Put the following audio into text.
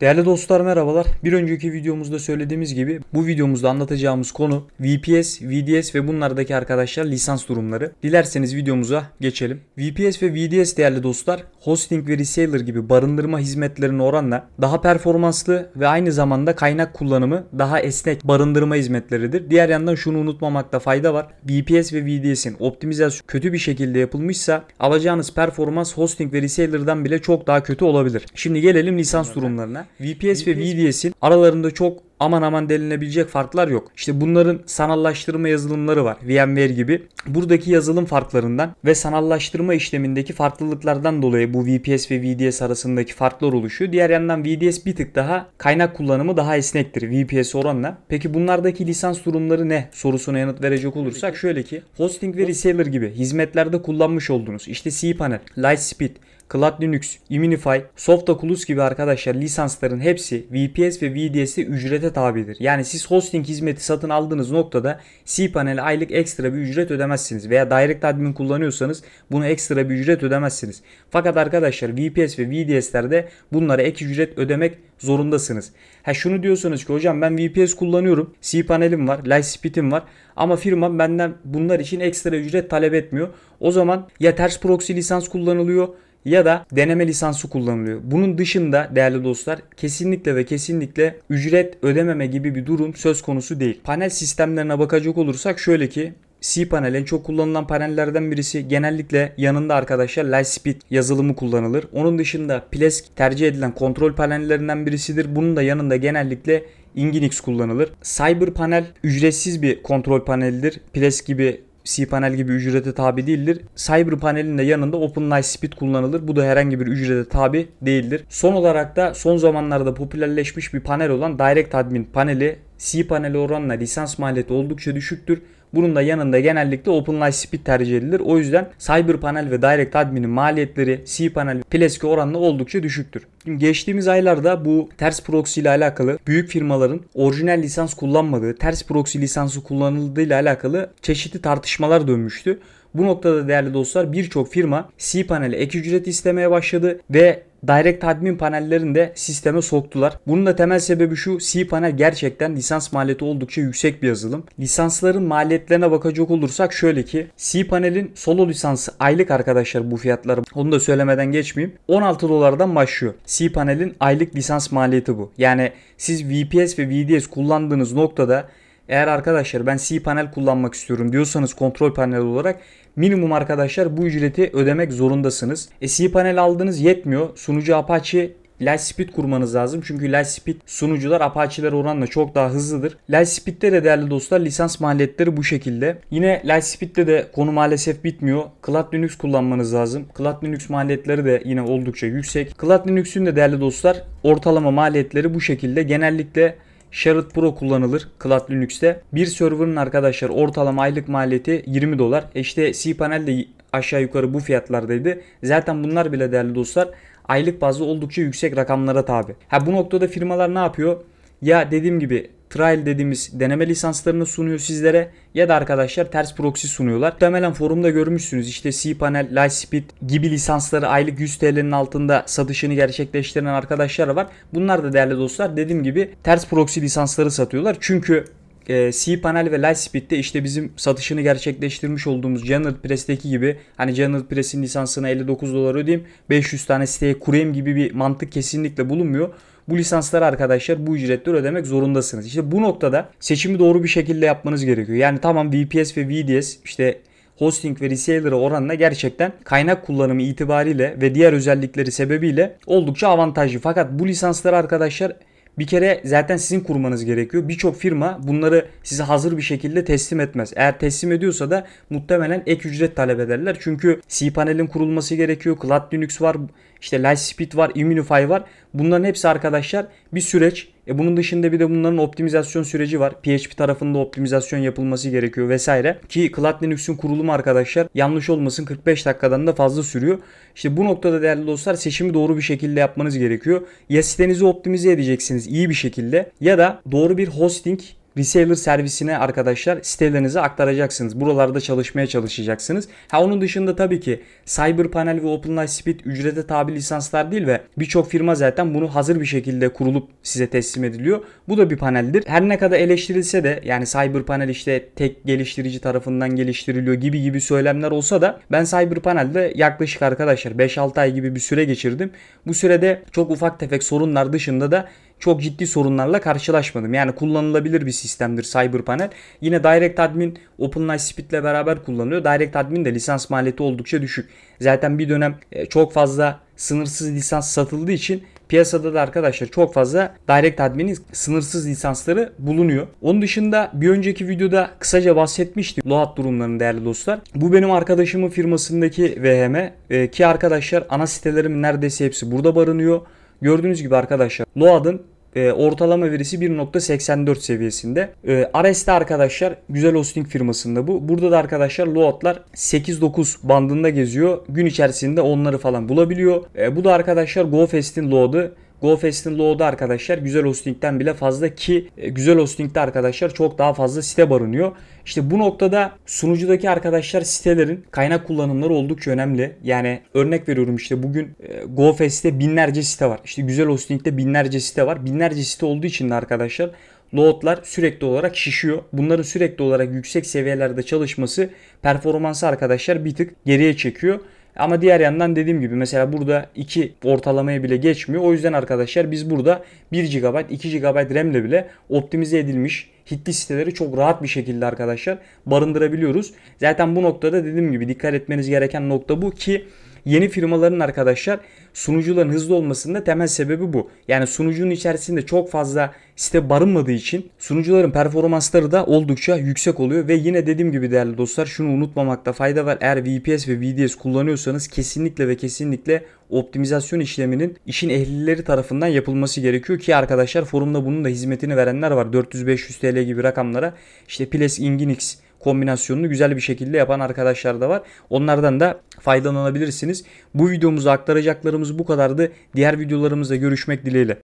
Değerli dostlar merhabalar. Bir önceki videomuzda söylediğimiz gibi bu videomuzda anlatacağımız konu VPS, VDS ve bunlardaki arkadaşlar lisans durumları. Dilerseniz videomuza geçelim. VPS ve VDS değerli dostlar hosting ve reseller gibi barındırma hizmetlerinin oranla daha performanslı ve aynı zamanda kaynak kullanımı daha esnek barındırma hizmetleridir. Diğer yandan şunu unutmamakta fayda var. VPS ve VDS'in optimizasyon kötü bir şekilde yapılmışsa alacağınız performans hosting ve reseller'dan bile çok daha kötü olabilir. Şimdi gelelim lisans durumlarına. VPS ve VDS'in aralarında çok aman aman delinebilecek farklar yok. İşte bunların sanallaştırma yazılımları var. VMware gibi. Buradaki yazılım farklarından ve sanallaştırma işlemindeki farklılıklardan dolayı bu VPS ve VDS arasındaki farklar oluşuyor. Diğer yandan VDS bir tık daha kaynak kullanımı daha esnektir VPS oranla. Peki bunlardaki lisans durumları ne sorusuna yanıt verecek olursak şöyle ki hosting ve reseller gibi hizmetlerde kullanmış olduğunuz işte cPanel, Lightspeed, Cloud Linux, Immunify, Softaculus gibi arkadaşlar lisansların hepsi VPS ve VDS'e ücrete tabidir. Yani siz hosting hizmeti satın aldığınız noktada cPanel'e aylık ekstra bir ücret ödemezsiniz veya Direct Admin kullanıyorsanız bunu ekstra bir ücret ödemezsiniz. Fakat arkadaşlar VPS ve VDS'lerde bunlara ek ücret ödemek zorundasınız. Ha şunu diyorsunuz ki hocam ben VPS kullanıyorum. cPanel'im var, Lightspeed'im var ama firma benden bunlar için ekstra ücret talep etmiyor. O zaman ya ters proxy lisans kullanılıyor ya da deneme lisansı kullanılıyor. Bunun dışında değerli dostlar kesinlikle ve kesinlikle ücret ödememe gibi bir durum söz konusu değil. Panel sistemlerine bakacak olursak şöyle ki cPanel en çok kullanılan panellerden birisi. Genellikle yanında arkadaşlar Lightspeed yazılımı kullanılır. Onun dışında Plesk tercih edilen kontrol panellerinden birisidir. Bunun da yanında genellikle Nginx kullanılır. Cyber panel ücretsiz bir kontrol panelidir. Plesk gibi C panel gibi ücrete tabi değildir. Cyber panelin de yanında OpenAI Speed kullanılır. Bu da herhangi bir ücrete tabi değildir. Son olarak da son zamanlarda popülerleşmiş bir panel olan Direct Admin paneli C panel oranla lisans maliyeti oldukça düşüktür. Bunun da yanında genellikle OpenAI Speed tercih edilir. O yüzden cyber panel ve Direct Admin'in maliyetleri C panel Pleski oranla oldukça düşüktür. Şimdi geçtiğimiz aylarda bu ters proxy ile alakalı büyük firmaların orijinal lisans kullanmadığı, ters proxy lisansı kullanıldığı ile alakalı çeşitli tartışmalar dönmüştü. Bu noktada değerli dostlar birçok firma C cPanel'e ek ücret istemeye başladı ve Direct admin panellerini de sisteme soktular. Bunun da temel sebebi şu C panel gerçekten lisans maliyeti oldukça yüksek bir yazılım. Lisansların maliyetlerine bakacak olursak şöyle ki C panelin solo lisansı aylık arkadaşlar bu fiyatları onu da söylemeden geçmeyeyim. 16 dolardan başlıyor. C panelin aylık lisans maliyeti bu. Yani siz VPS ve VDS kullandığınız noktada eğer arkadaşlar ben cPanel kullanmak istiyorum diyorsanız kontrol panel olarak minimum arkadaşlar bu ücreti ödemek zorundasınız. E, cPanel aldınız yetmiyor. Sunucu Apache Lightspeed kurmanız lazım. Çünkü Lightspeed sunucular Apache'lere oranla çok daha hızlıdır. Lightspeed'de de değerli dostlar lisans maliyetleri bu şekilde. Yine Lightspeed'de de konu maalesef bitmiyor. Cloud Linux kullanmanız lazım. Cloud Linux maliyetleri de yine oldukça yüksek. Cloud Linux'ün de değerli dostlar ortalama maliyetleri bu şekilde. Genellikle Shard Pro kullanılır Cloud Linux'te. Bir server'ın arkadaşlar ortalama aylık maliyeti 20 dolar. E işte cPanel de aşağı yukarı bu fiyatlardaydı. Zaten bunlar bile değerli dostlar aylık bazı oldukça yüksek rakamlara tabi. Ha bu noktada firmalar ne yapıyor? Ya dediğim gibi trial dediğimiz deneme lisanslarını sunuyor sizlere ya da arkadaşlar ters proxy sunuyorlar. Muhtemelen forumda görmüşsünüz işte cPanel, Lightspeed gibi lisansları aylık 100 TL'nin altında satışını gerçekleştiren arkadaşlar var. Bunlar da değerli dostlar dediğim gibi ters proxy lisansları satıyorlar. Çünkü e, cPanel ve Lightspeed'de işte bizim satışını gerçekleştirmiş olduğumuz General Press'teki gibi hani General Press'in lisansını 59 dolar ödeyeyim 500 tane siteye kurayım gibi bir mantık kesinlikle bulunmuyor bu lisansları arkadaşlar bu ücretleri ödemek zorundasınız. İşte bu noktada seçimi doğru bir şekilde yapmanız gerekiyor. Yani tamam VPS ve VDS işte hosting ve resailer'a oranla gerçekten kaynak kullanımı itibariyle ve diğer özellikleri sebebiyle oldukça avantajlı. Fakat bu lisansları arkadaşlar bir kere zaten sizin kurmanız gerekiyor. Birçok firma bunları size hazır bir şekilde teslim etmez. Eğer teslim ediyorsa da muhtemelen ek ücret talep ederler. Çünkü cPanel'in kurulması gerekiyor. Cloud Linux var, işte Lightspeed var, Immunify var. Bunların hepsi arkadaşlar bir süreç e bunun dışında bir de bunların optimizasyon süreci var. PHP tarafında optimizasyon yapılması gerekiyor vesaire. Ki Cloud Linux'un kurulumu arkadaşlar yanlış olmasın 45 dakikadan da fazla sürüyor. İşte bu noktada değerli dostlar seçimi doğru bir şekilde yapmanız gerekiyor. Ya sitenizi optimize edeceksiniz iyi bir şekilde ya da doğru bir hosting reseller servisine arkadaşlar sitelerinize aktaracaksınız. Buralarda çalışmaya çalışacaksınız. Ha onun dışında tabii ki CyberPanel ve OpenLight Speed ücrete tabi lisanslar değil ve birçok firma zaten bunu hazır bir şekilde kurulup size teslim ediliyor. Bu da bir paneldir. Her ne kadar eleştirilse de yani CyberPanel işte tek geliştirici tarafından geliştiriliyor gibi gibi söylemler olsa da ben CyberPanel'de yaklaşık arkadaşlar 5-6 ay gibi bir süre geçirdim. Bu sürede çok ufak tefek sorunlar dışında da çok ciddi sorunlarla karşılaşmadım. Yani kullanılabilir bir sistemdir Cyberpanel. Yine Direct Admin OpenAI ile beraber kullanılıyor. Direct Admin de lisans maliyeti oldukça düşük. Zaten bir dönem e, çok fazla sınırsız lisans satıldığı için piyasada da arkadaşlar çok fazla Direct Admin'in sınırsız lisansları bulunuyor. Onun dışında bir önceki videoda kısaca bahsetmiştim Lohat durumlarını değerli dostlar. Bu benim arkadaşımın firmasındaki VM e, ki arkadaşlar ana sitelerim neredeyse hepsi burada barınıyor. Gördüğünüz gibi arkadaşlar NOAD'ın e, ortalama verisi 1.84 seviyesinde. E, Ares'te arkadaşlar güzel hosting firmasında bu. Burada da arkadaşlar loadlar 8-9 bandında geziyor. Gün içerisinde onları falan bulabiliyor. E, bu da arkadaşlar GoFest'in loadı GoFest'in load'u arkadaşlar güzel hosting'den bile fazla ki e, güzel hosting'de arkadaşlar çok daha fazla site barınıyor. İşte bu noktada sunucudaki arkadaşlar sitelerin kaynak kullanımları oldukça önemli. Yani örnek veriyorum işte bugün e, GoFest'te binlerce site var. İşte güzel hosting'de binlerce site var. Binlerce site olduğu için de arkadaşlar loadlar sürekli olarak şişiyor. Bunların sürekli olarak yüksek seviyelerde çalışması performansı arkadaşlar bir tık geriye çekiyor. Ama diğer yandan dediğim gibi mesela burada 2 ortalamaya bile geçmiyor. O yüzden arkadaşlar biz burada 1 GB 2 GB RAM ile bile optimize edilmiş Hitli siteleri çok rahat bir şekilde arkadaşlar barındırabiliyoruz. Zaten bu noktada dediğim gibi dikkat etmeniz gereken nokta bu ki yeni firmaların arkadaşlar sunucuların hızlı olmasının da temel sebebi bu. Yani sunucunun içerisinde çok fazla site barınmadığı için sunucuların performansları da oldukça yüksek oluyor ve yine dediğim gibi değerli dostlar şunu unutmamakta fayda var. Eğer VPS ve VDS kullanıyorsanız kesinlikle ve kesinlikle optimizasyon işleminin işin ehlileri tarafından yapılması gerekiyor ki arkadaşlar forumda bunun da hizmetini verenler var. 400-500 TL gibi rakamlara işte Ples Inginix kombinasyonunu güzel bir şekilde yapan arkadaşlar da var. Onlardan da faydalanabilirsiniz. Bu videomuzu aktaracaklarımız bu kadardı. Diğer videolarımızda görüşmek dileğiyle.